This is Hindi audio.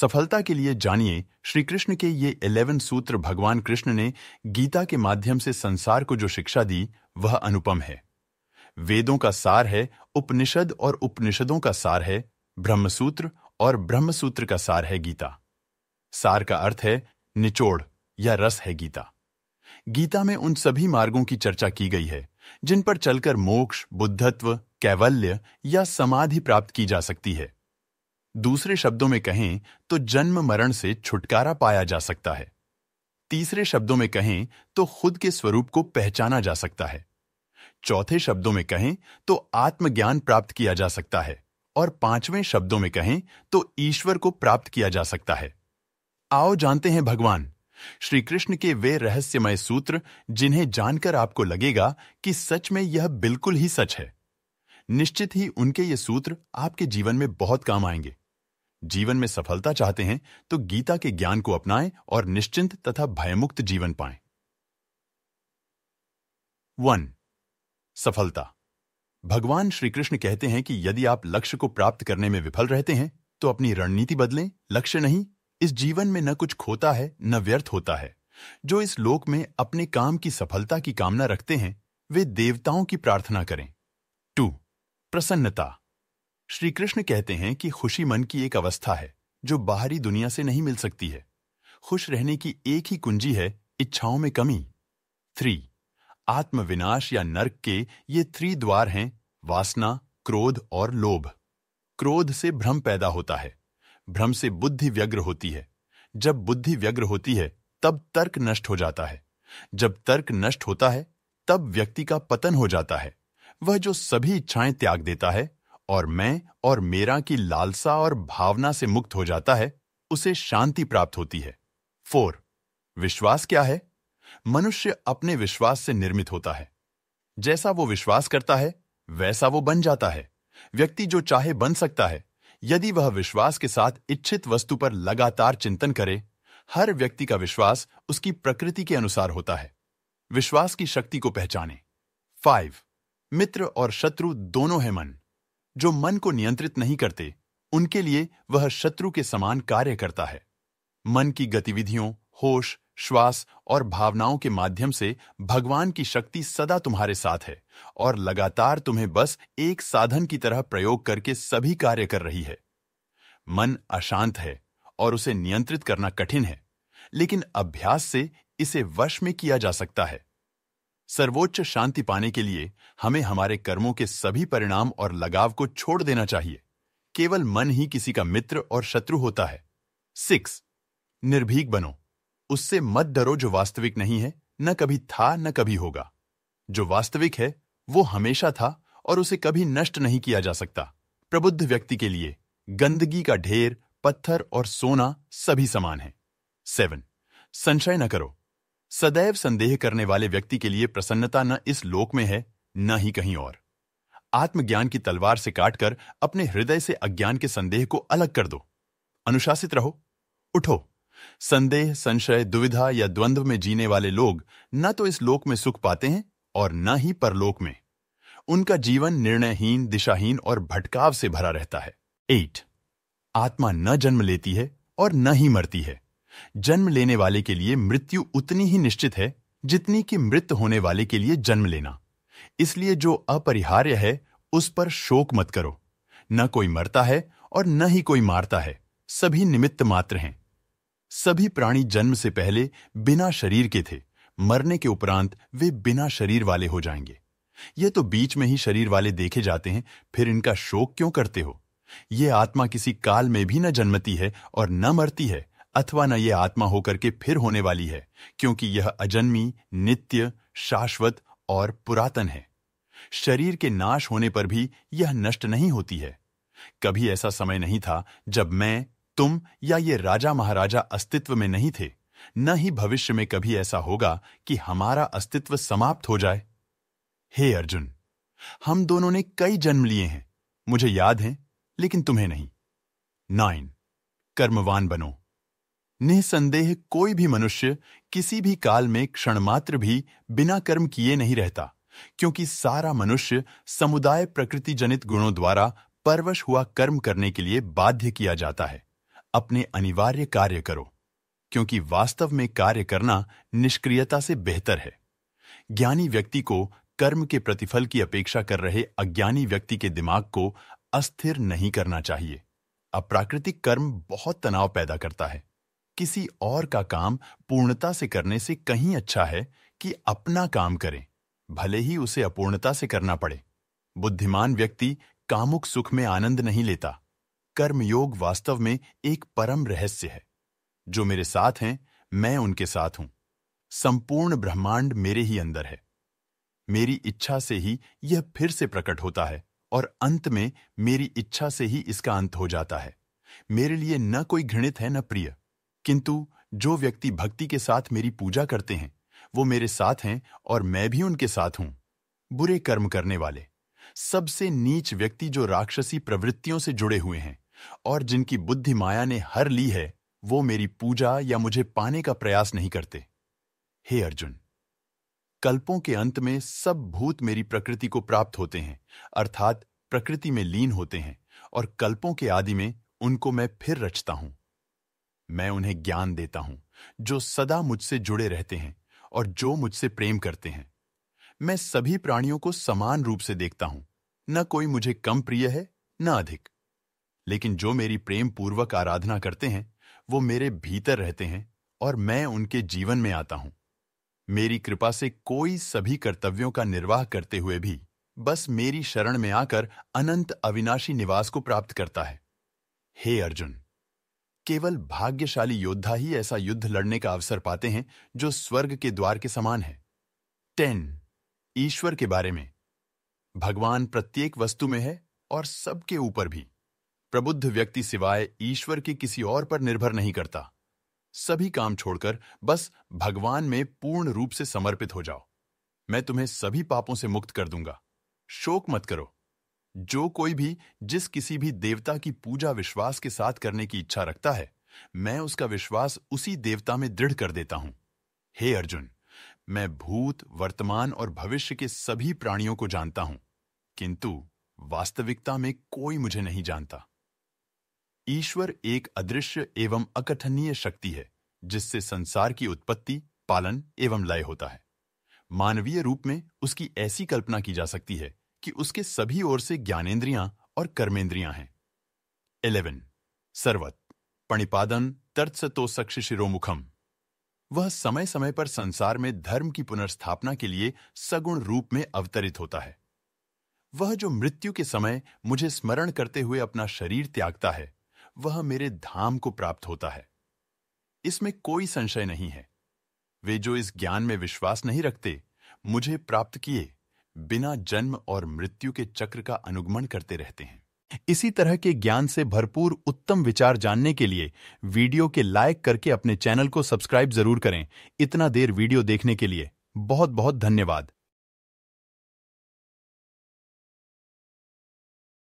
सफलता के लिए जानिए श्री कृष्ण के ये इलेवन सूत्र भगवान कृष्ण ने गीता के माध्यम से संसार को जो शिक्षा दी वह अनुपम है वेदों का सार है उपनिषद और उपनिषदों का सार है ब्रह्मसूत्र और ब्रह्मसूत्र का सार है गीता सार का अर्थ है निचोड़ या रस है गीता गीता में उन सभी मार्गों की चर्चा की गई है जिन पर चलकर मोक्ष बुद्धत्व कैवल्य या समाधि प्राप्त की जा सकती है दूसरे शब्दों में कहें तो जन्म मरण से छुटकारा पाया जा सकता है तीसरे शब्दों में कहें तो खुद के स्वरूप को पहचाना जा सकता है चौथे शब्दों में कहें तो आत्मज्ञान प्राप्त किया जा सकता है और पांचवें शब्दों में कहें तो ईश्वर को प्राप्त किया जा सकता है आओ जानते हैं भगवान श्री कृष्ण के वे रहस्यमय सूत्र जिन्हें जानकर आपको लगेगा कि सच में यह बिल्कुल ही सच है निश्चित ही उनके ये सूत्र आपके जीवन में बहुत काम आएंगे जीवन में सफलता चाहते हैं तो गीता के ज्ञान को अपनाएं और निश्चिंत तथा भयमुक्त जीवन पाएं वन सफलता भगवान श्री कृष्ण कहते हैं कि यदि आप लक्ष्य को प्राप्त करने में विफल रहते हैं तो अपनी रणनीति बदलें लक्ष्य नहीं इस जीवन में न कुछ खोता है न व्यर्थ होता है जो इस लोक में अपने काम की सफलता की कामना रखते हैं वे देवताओं की प्रार्थना करें टू प्रसन्नता श्री कृष्ण कहते हैं कि खुशी मन की एक अवस्था है जो बाहरी दुनिया से नहीं मिल सकती है खुश रहने की एक ही कुंजी है इच्छाओं में कमी थ्री आत्मविनाश या नर्क के ये थ्री द्वार हैं वासना क्रोध और लोभ क्रोध से भ्रम पैदा होता है भ्रम से बुद्धि व्यग्र होती है जब बुद्धि व्यग्र होती है तब तर्क नष्ट हो जाता है जब तर्क नष्ट होता है तब व्यक्ति का पतन हो जाता है वह जो सभी इच्छाएं त्याग देता है और मैं और मेरा की लालसा और भावना से मुक्त हो जाता है उसे शांति प्राप्त होती है फोर विश्वास क्या है मनुष्य अपने विश्वास से निर्मित होता है जैसा वो विश्वास करता है वैसा वो बन जाता है व्यक्ति जो चाहे बन सकता है यदि वह विश्वास के साथ इच्छित वस्तु पर लगातार चिंतन करे हर व्यक्ति का विश्वास उसकी प्रकृति के अनुसार होता है विश्वास की शक्ति को पहचाने फाइव मित्र और शत्रु दोनों है मन जो मन को नियंत्रित नहीं करते उनके लिए वह शत्रु के समान कार्य करता है मन की गतिविधियों होश श्वास और भावनाओं के माध्यम से भगवान की शक्ति सदा तुम्हारे साथ है और लगातार तुम्हें बस एक साधन की तरह प्रयोग करके सभी कार्य कर रही है मन अशांत है और उसे नियंत्रित करना कठिन है लेकिन अभ्यास से इसे वश में किया जा सकता है सर्वोच्च शांति पाने के लिए हमें हमारे कर्मों के सभी परिणाम और लगाव को छोड़ देना चाहिए केवल मन ही किसी का मित्र और शत्रु होता है सिक्स निर्भीक बनो उससे मत डरो जो वास्तविक नहीं है न कभी था न कभी होगा जो वास्तविक है वो हमेशा था और उसे कभी नष्ट नहीं किया जा सकता प्रबुद्ध व्यक्ति के लिए गंदगी का ढेर पत्थर और सोना सभी समान है सेवन संशय न करो सदैव संदेह करने वाले व्यक्ति के लिए प्रसन्नता न इस लोक में है न ही कहीं और आत्मज्ञान की तलवार से काटकर अपने हृदय से अज्ञान के संदेह को अलग कर दो अनुशासित रहो उठो संदेह संशय दुविधा या द्वंद्व में जीने वाले लोग न तो इस लोक में सुख पाते हैं और न ही परलोक में उनका जीवन निर्णयहीन दिशाहीन और भटकाव से भरा रहता है एट आत्मा न जन्म लेती है और न ही मरती है जन्म लेने वाले के लिए मृत्यु उतनी ही निश्चित है जितनी कि मृत होने वाले के लिए जन्म लेना इसलिए जो अपरिहार्य है उस पर शोक मत करो न कोई मरता है और न ही कोई मारता है सभी निमित्त मात्र हैं सभी प्राणी जन्म से पहले बिना शरीर के थे मरने के उपरांत वे बिना शरीर वाले हो जाएंगे ये तो बीच में ही शरीर वाले देखे जाते हैं फिर इनका शोक क्यों करते हो ये आत्मा किसी काल में भी न जन्मती है और न मरती है अथवा न यह आत्मा होकर के फिर होने वाली है क्योंकि यह अजन्मी नित्य शाश्वत और पुरातन है शरीर के नाश होने पर भी यह नष्ट नहीं होती है कभी ऐसा समय नहीं था जब मैं तुम या ये राजा महाराजा अस्तित्व में नहीं थे न ही भविष्य में कभी ऐसा होगा कि हमारा अस्तित्व समाप्त हो जाए हे अर्जुन हम दोनों ने कई जन्म लिए हैं मुझे याद है लेकिन तुम्हें नहीं नाइन कर्मवान बनो निसंदेह कोई भी मनुष्य किसी भी काल में क्षण मात्र भी बिना कर्म किए नहीं रहता क्योंकि सारा मनुष्य समुदाय प्रकृति जनित गुणों द्वारा परवश हुआ कर्म करने के लिए बाध्य किया जाता है अपने अनिवार्य कार्य करो क्योंकि वास्तव में कार्य करना निष्क्रियता से बेहतर है ज्ञानी व्यक्ति को कर्म के प्रतिफल की अपेक्षा कर रहे अज्ञानी व्यक्ति के दिमाग को अस्थिर नहीं करना चाहिए अप्राकृतिक कर्म बहुत तनाव पैदा करता है किसी और का काम पूर्णता से करने से कहीं अच्छा है कि अपना काम करें भले ही उसे अपूर्णता से करना पड़े बुद्धिमान व्यक्ति कामुक सुख में आनंद नहीं लेता कर्मयोग वास्तव में एक परम रहस्य है जो मेरे साथ हैं मैं उनके साथ हूं संपूर्ण ब्रह्मांड मेरे ही अंदर है मेरी इच्छा से ही यह फिर से प्रकट होता है और अंत में मेरी इच्छा से ही इसका अंत हो जाता है मेरे लिए न कोई घृणित है न प्रिय किंतु जो व्यक्ति भक्ति के साथ मेरी पूजा करते हैं वो मेरे साथ हैं और मैं भी उनके साथ हूं बुरे कर्म करने वाले सबसे नीच व्यक्ति जो राक्षसी प्रवृत्तियों से जुड़े हुए हैं और जिनकी बुद्धि माया ने हर ली है वो मेरी पूजा या मुझे पाने का प्रयास नहीं करते हे अर्जुन कल्पों के अंत में सब भूत मेरी प्रकृति को प्राप्त होते हैं अर्थात प्रकृति में लीन होते हैं और कल्पों के आदि में उनको मैं फिर रचता हूं मैं उन्हें ज्ञान देता हूं जो सदा मुझसे जुड़े रहते हैं और जो मुझसे प्रेम करते हैं मैं सभी प्राणियों को समान रूप से देखता हूं न कोई मुझे कम प्रिय है न अधिक लेकिन जो मेरी प्रेम पूर्वक आराधना करते हैं वो मेरे भीतर रहते हैं और मैं उनके जीवन में आता हूं मेरी कृपा से कोई सभी कर्तव्यों का निर्वाह करते हुए भी बस मेरी शरण में आकर अनंत अविनाशी निवास को प्राप्त करता है हे अर्जुन केवल भाग्यशाली योद्धा ही ऐसा युद्ध लड़ने का अवसर पाते हैं जो स्वर्ग के द्वार के समान है टेन ईश्वर के बारे में भगवान प्रत्येक वस्तु में है और सबके ऊपर भी प्रबुद्ध व्यक्ति सिवाय ईश्वर के किसी और पर निर्भर नहीं करता सभी काम छोड़कर बस भगवान में पूर्ण रूप से समर्पित हो जाओ मैं तुम्हें सभी पापों से मुक्त कर दूंगा शोक मत करो जो कोई भी जिस किसी भी देवता की पूजा विश्वास के साथ करने की इच्छा रखता है मैं उसका विश्वास उसी देवता में दृढ़ कर देता हूं हे अर्जुन मैं भूत वर्तमान और भविष्य के सभी प्राणियों को जानता हूं किंतु वास्तविकता में कोई मुझे नहीं जानता ईश्वर एक अदृश्य एवं अकथनीय शक्ति है जिससे संसार की उत्पत्ति पालन एवं लय होता है मानवीय रूप में उसकी ऐसी कल्पना की जा सकती है कि उसके सभी ओर से ज्ञानेन्द्रियां और कर्मेंद्रियां हैं इलेवन सर्वत पणिपादन तर्त्सतो तो शिरोमुखम वह समय समय पर संसार में धर्म की पुनर्स्थापना के लिए सगुण रूप में अवतरित होता है वह जो मृत्यु के समय मुझे स्मरण करते हुए अपना शरीर त्यागता है वह मेरे धाम को प्राप्त होता है इसमें कोई संशय नहीं है वे जो इस ज्ञान में विश्वास नहीं रखते मुझे प्राप्त किए बिना जन्म और मृत्यु के चक्र का अनुगमन करते रहते हैं इसी तरह के ज्ञान से भरपूर उत्तम विचार जानने के लिए वीडियो के लाइक करके अपने चैनल को सब्सक्राइब जरूर करें इतना देर वीडियो देखने के लिए बहुत बहुत धन्यवाद